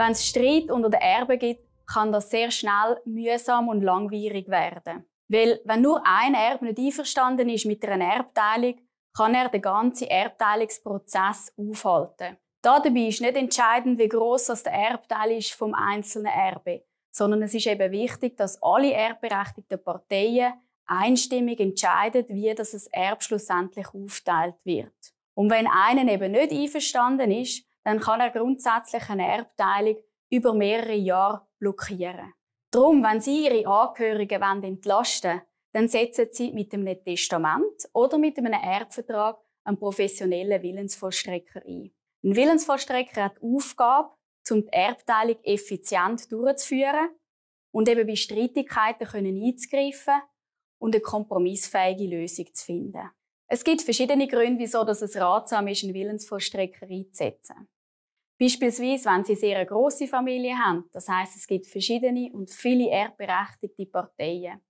Wenn es Streit unter den Erben gibt, kann das sehr schnell mühsam und langwierig werden. Weil, wenn nur ein Erbe nicht einverstanden ist mit einer Erbteilung, kann er den ganzen Erbteilungsprozess aufhalten. Dabei ist nicht entscheidend, wie gross das der Erbteil ist vom einzelnen Erbe, sondern es ist eben wichtig, dass alle erbberechtigten Parteien einstimmig entscheiden, wie das Erb schlussendlich aufteilt wird. Und wenn einer eben nicht einverstanden ist, dann kann er grundsätzlich eine Erbteilung über mehrere Jahre blockieren. Drum, wenn Sie Ihre Angehörigen entlasten wollen, dann setzen Sie mit einem Testament oder mit einem Erbvertrag einen professionellen Willensvollstrecker ein. Ein Willensvollstrecker hat die Aufgabe, um die Erbteilung effizient durchzuführen und eben bei Streitigkeiten können einzugreifen und eine kompromissfähige Lösung zu finden. Es gibt verschiedene Gründe, wieso dass es ratsam ist, einen Willensvollstrecker einzusetzen. Beispielsweise, wenn Sie sehr eine große Familie haben, das heißt, es gibt verschiedene und viele erbberechtigte Parteien.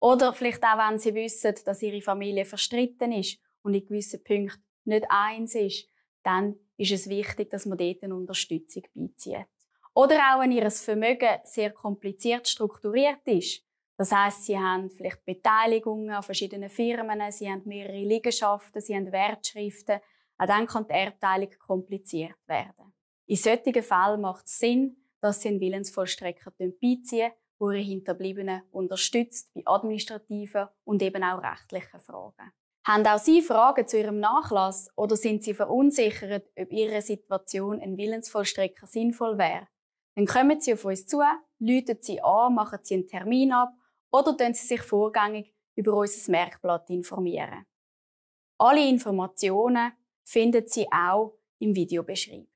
Oder vielleicht auch, wenn Sie wissen, dass Ihre Familie verstritten ist und in gewissen Punkten nicht eins ist, dann ist es wichtig, dass man dort eine Unterstützung beizieht. Oder auch, wenn Ihr Vermögen sehr kompliziert strukturiert ist, das heißt, sie haben vielleicht Beteiligungen an verschiedenen Firmen, sie haben mehrere Liegenschaften, sie haben Wertschriften. Auch dann kann die Erbteilung kompliziert werden. In solchen Fällen macht es Sinn, dass sie einen Willensvollstrecker beiziehen, der ihre Hinterbliebenen unterstützt bei administrativen und eben auch rechtlichen Fragen. Haben auch Sie Fragen zu Ihrem Nachlass oder sind Sie verunsichert, ob Ihre Situation ein Willensvollstrecker sinnvoll wäre? Dann kommen Sie auf uns zu, läuten Sie an, machen Sie einen Termin ab oder tun Sie sich vorgängig über unser Merkblatt. Informieren. Alle Informationen finden Sie auch im Videobeschreib.